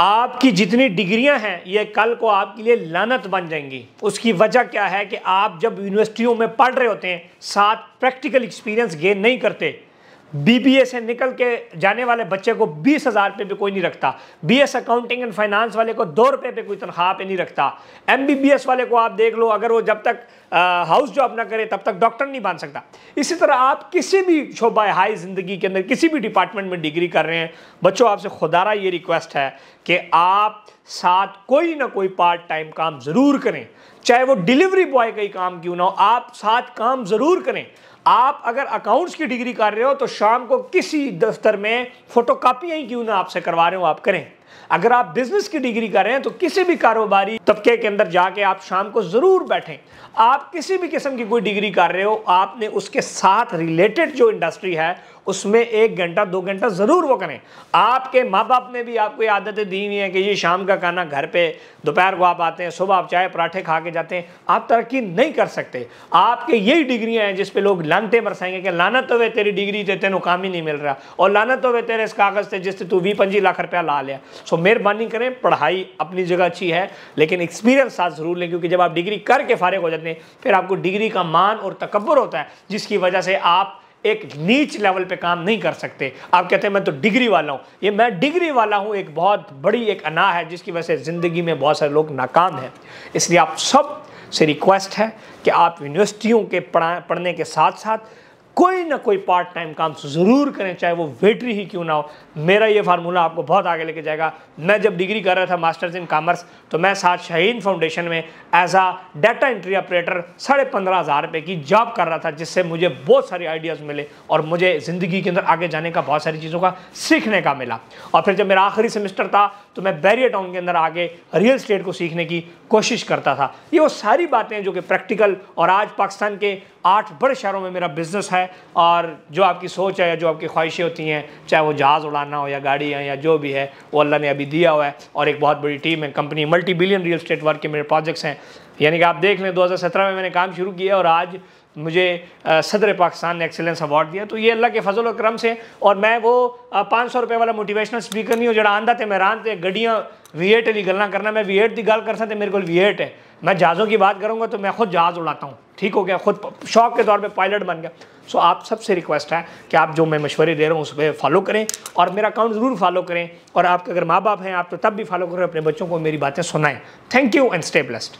आपकी जितनी डिग्रियां हैं ये कल को आपके लिए लानत बन जाएंगी उसकी वजह क्या है कि आप जब यूनिवर्सिटियों में पढ़ रहे होते हैं साथ प्रैक्टिकल एक्सपीरियंस गेन नहीं करते बीबीए से निकल के जाने वाले बच्चे को बीस हज़ार रुपये भी कोई नहीं रखता बीएस अकाउंटिंग एंड फाइनेंस वाले को दो रुपये पे कोई तनख्वाह पे नहीं रखता एमबीबीएस वाले को आप देख लो अगर वो जब तक हाउस जॉब ना करे तब तक डॉक्टर नहीं बन सकता इसी तरह आप किसी भी शोबा हाई ज़िंदगी के अंदर किसी भी डिपार्टमेंट में डिग्री कर रहे हैं बच्चों आपसे खुदारा ये रिक्वेस्ट है कि आप साथ कोई ना कोई पार्ट टाइम काम ज़रूर करें चाहे वो डिलीवरी बॉय का ही काम क्यों ना हो आप साथ काम ज़रूर करें आप अगर अकाउंट्स की डिग्री कर रहे हो तो शाम को किसी दफ्तर में फ़ोटो कापियाँ ही क्यों ना आपसे करवा रहे हो आप करें अगर आप बिजनेस की डिग्री कर रहे हैं तो किसी भी कारोबारी तबके के अंदर जाके आप शाम को ज़रूर बैठें आप किसी भी किस्म की कोई डिग्री कर रहे हो आपने उसके साथ रिलेटेड जो इंडस्ट्री है उसमें एक घंटा दो घंटा ज़रूर वो करें आपके माँ बाप ने भी आपको आदतें दी हुई हैं कि ये शाम का खाना घर पे दोपहर को आप आते हैं सुबह आप चाय पराठे खा के जाते हैं आप तरक्की नहीं कर सकते आपके यही डिग्रियाँ हैं जिसपे लोग लानते बरसाएंगे कि लानत तो वे तेरी डिग्री थे तेनों काम ही नहीं मिल रहा और लानत तो वे तेरे इस कागज़ थे जिससे तू वी पंजी लाख रुपया ला लिया सो मेहरबानी करें पढ़ाई अपनी जगह अच्छी है लेकिन एक्सपीरियंस साथ ज़रूर लें क्योंकि जब आप डिग्री करके फारिग हो जाते हैं फिर आपको डिग्री का मान और तकबर होता है जिसकी वजह से आप एक नीच लेवल पे काम नहीं कर सकते आप कहते हैं मैं तो डिग्री वाला हूं ये मैं डिग्री वाला हूं एक बहुत बड़ी एक अना है जिसकी वजह से ज़िंदगी में बहुत सारे लोग नाकाम हैं इसलिए आप सब से रिक्वेस्ट है कि आप यूनिवर्सिटियों के पढ़ा पढ़ने के साथ साथ कोई ना कोई पार्ट टाइम काम तो ज़रूर करें चाहे वो वेटरी ही क्यों ना हो मेरा ये फार्मूला आपको बहुत आगे लेके जाएगा मैं जब डिग्री कर रहा था मास्टर्स इन कॉमर्स तो मैं साथ शहीन फाउंडेशन में as a data entry operator साढ़े पंद्रह हज़ार रुपये की जॉब कर रहा था जिससे मुझे बहुत सारे आइडियाज़ मिले और मुझे ज़िंदगी के अंदर आगे जाने का बहुत सारी चीज़ों का सीखने का मिला और फिर जब मेरा आखिरी सेमेस्टर था तो मैं बैरियर टाउन के अंदर आगे रियल स्टेट को सीखने की कोशिश करता था ये वो सारी बातें जो कि प्रैक्टिकल और आज पाकिस्तान के आठ बड़े शहरों में मेरा बिज़नेस है और जो आपकी सोच है या जो आपकी ख्वाहिशें होती हैं चाहे वो जहाज़ उड़ाना हो या गाड़ी है या जो भी है वो अल्लाह ने अभी दिया हुआ है और एक बहुत बड़ी टीम है company multi billion real estate work के मेरे प्रोजेक्ट्स हैं यानी कि आप देख लें दो में मैंने काम शुरू किया और आज मुझे सदर पाकिस्तान ने एक्सेलेंस अवार्ड दिया तो ये अल्लाह के फजल करम से और मैं वो पाँच सौ रुपये वाला मोटिवेशनल स्पीकर नहीं हूँ जरा आंदा थे मैं थे गड्डियाँ वी एट दी गलना करना मैं वी एट की गल कर सर मेरे को वी एट है मैं जहाज़ों की बात करूँगा तो मैं खुद जहाज़ उड़ाता हूँ ठीक हो गया खुद शौक के तौर पर पायलट बन गया सो आप सबसे रिक्वेस्ट है कि आप जो मैं मशवरे दे रहा हूँ उस पर फॉलो करें और मेरा अकाउंट ज़रूर फॉलो करें और आपके अगर माँ बाप हैं आप तो तब भी फॉलो करें अपने बच्चों को मेरी बातें सुनाएं thank you and stay blessed